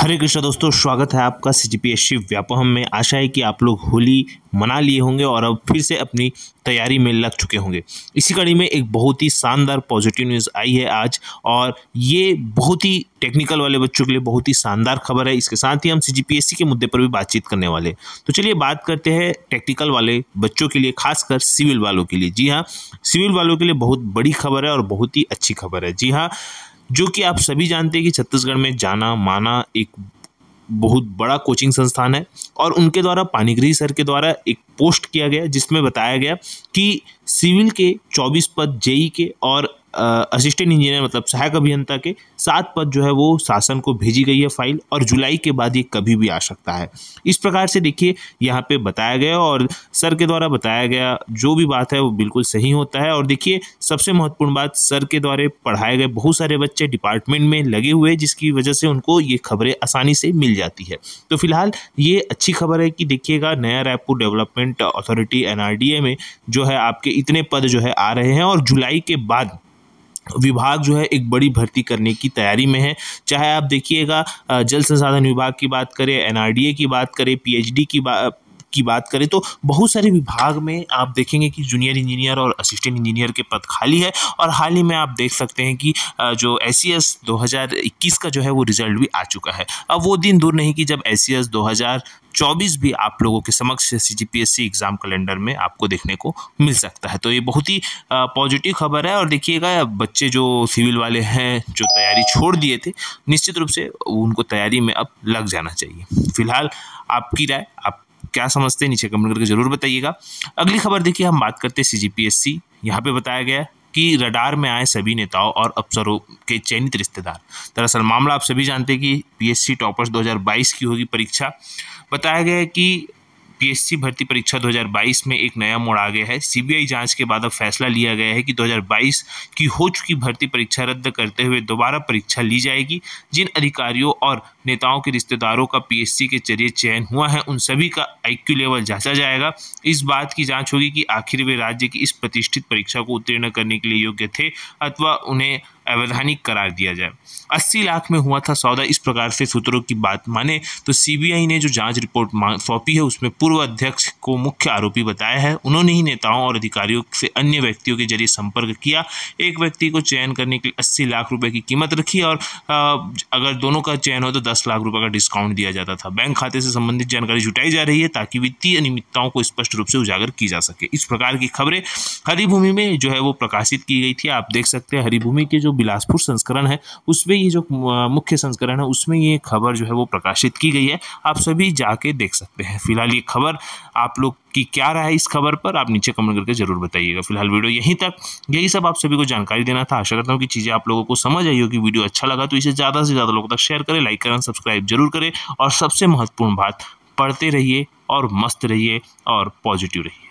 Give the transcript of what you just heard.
हरे कृष्णा दोस्तों स्वागत है आपका C G P S C Vyapam में आशा है कि आप लोग होली मना लिए होंगे और अब फिर से अपनी तैयारी में लग चुके होंगे इसी कड़ी में एक बहुत ही शानदार पॉजिटिव न्यूज़ आई है आज और ये बहुत ही टेक्निकल वाले बच्चों के लिए बहुत ही शानदार खबर है इसके साथ ही हम सी जी पी एस सी के मुद्दे पर भी बातचीत करने वाले तो चलिए बात करते हैं टेक्निकल वाले बच्चों के लिए खासकर सिविल वालों के लिए जी हाँ सिविल वालों के लिए बहुत बड़ी खबर है और बहुत ही अच्छी खबर है जी हाँ जो कि आप सभी जानते हैं कि छत्तीसगढ़ में जाना माना एक बहुत बड़ा कोचिंग संस्थान है और उनके द्वारा पानीगृह सर के द्वारा एक पोस्ट किया गया जिसमें बताया गया कि सिविल के 24 पद जेई के और असिस्टेंट इंजीनियर मतलब सहायक अभियंता के सात पद जो है वो शासन को भेजी गई है फाइल और जुलाई के बाद ये कभी भी आ सकता है इस प्रकार से देखिए यहाँ पे बताया गया और सर के द्वारा बताया गया जो भी बात है वो बिल्कुल सही होता है और देखिए सबसे महत्वपूर्ण बात सर के द्वारा पढ़ाए गए बहुत सारे बच्चे डिपार्टमेंट में लगे हुए जिसकी वजह से उनको ये खबरें आसानी से मिल जाती है तो फिलहाल ये अच्छी खबर है कि देखिएगा नया रायपुर डेवलपमेंट अथॉरिटी एन में जो है आपके इतने पद जो है आ रहे हैं और जुलाई के बाद विभाग जो है एक बड़ी भर्ती करने की तैयारी में है चाहे आप देखिएगा जल संसाधन विभाग की बात करें एनआरडीए की बात करें पीएचडी की बात की बात करें तो बहुत सारे विभाग में आप देखेंगे कि जूनियर इंजीनियर और असिस्टेंट इंजीनियर के पद खाली है और हाल ही में आप देख सकते हैं कि जो एस सी एस दो हज़ार इक्कीस का जो है वो रिज़ल्ट भी आ चुका है अब वो दिन दूर नहीं कि जब एस सी एस दो हज़ार चौबीस भी आप लोगों के समक्ष C G P S C exam calendar में आपको देखने को मिल सकता है तो ये बहुत ही पॉजिटिव खबर है और देखिएगा बच्चे जो सिविल वाले हैं जो तैयारी छोड़ दिए थे निश्चित रूप से उनको तैयारी में अब लग जाना चाहिए फिलहाल आपकी राय आप क्या समझते हैं नीचे कमेंट करके ज़रूर बताइएगा अगली खबर देखिए हम बात करते हैं सी जी पी एस सी यहाँ पर बताया गया कि रडार में आए सभी नेताओं और अफसरों के चयनित रिश्तेदार दरअसल मामला आप सभी जानते हैं कि पीएससी टॉपर्स 2022 की होगी परीक्षा बताया गया है कि पीएससी भर्ती परीक्षा 2022 में एक नया मोड़ आ गया है सीबीआई जांच के बाद अब फैसला लिया गया है कि 2022 की हो चुकी भर्ती परीक्षा रद्द करते हुए दोबारा परीक्षा ली जाएगी जिन अधिकारियों और नेताओं के रिश्तेदारों का पीएससी के जरिए चयन हुआ है उन सभी का आई लेवल जांचा जाएगा इस बात की जाँच होगी कि आखिर वे राज्य की इस प्रतिष्ठित परीक्षा को उत्तीर्ण करने के लिए योग्य थे अथवा उन्हें अवैधानिक करार दिया जाए अस्सी लाख में हुआ था सौदा इस प्रकार से सूत्रों की बात माने तो सीबीआई ने जो जांच रिपोर्ट सौंपी है उसमें पूर्व अध्यक्ष को मुख्य आरोपी बताया है उन्होंने ही नेताओं और अधिकारियों से अन्य व्यक्तियों के जरिए संपर्क किया एक व्यक्ति को चयन करने के लिए अस्सी लाख रुपये की कीमत रखी और अगर दोनों का चयन हो तो दस लाख रुपये का डिस्काउंट दिया जाता था बैंक खाते से संबंधित जानकारी जुटाई जा रही है ताकि वित्तीय अनियमितताओं को स्पष्ट रूप से उजागर की जा सके इस प्रकार की खबरें हरिभूमि में जो है वो प्रकाशित की गई थी आप देख सकते हैं हरिभूमि के जो बिलासपुर संस्करण है उसमें ये जो मुख्य संस्करण है उसमें ये खबर जो है वो प्रकाशित की गई है आप सभी जाके देख सकते हैं फिलहाल ये खबर आप लोग की क्या राय है इस खबर पर आप नीचे कमेंट करके जरूर बताइएगा फिलहाल वीडियो यहीं तक यही सब आप सभी को जानकारी देना था आशा करता हूँ कि चीज़ें आप लोगों को समझ आई होगी वीडियो अच्छा लगा तो इसे ज़्यादा से ज़्यादा लोगों तक शेयर करें लाइक करें सब्सक्राइब जरूर करें और सबसे महत्वपूर्ण बात पढ़ते रहिए और मस्त रहिए और पॉजिटिव रहिए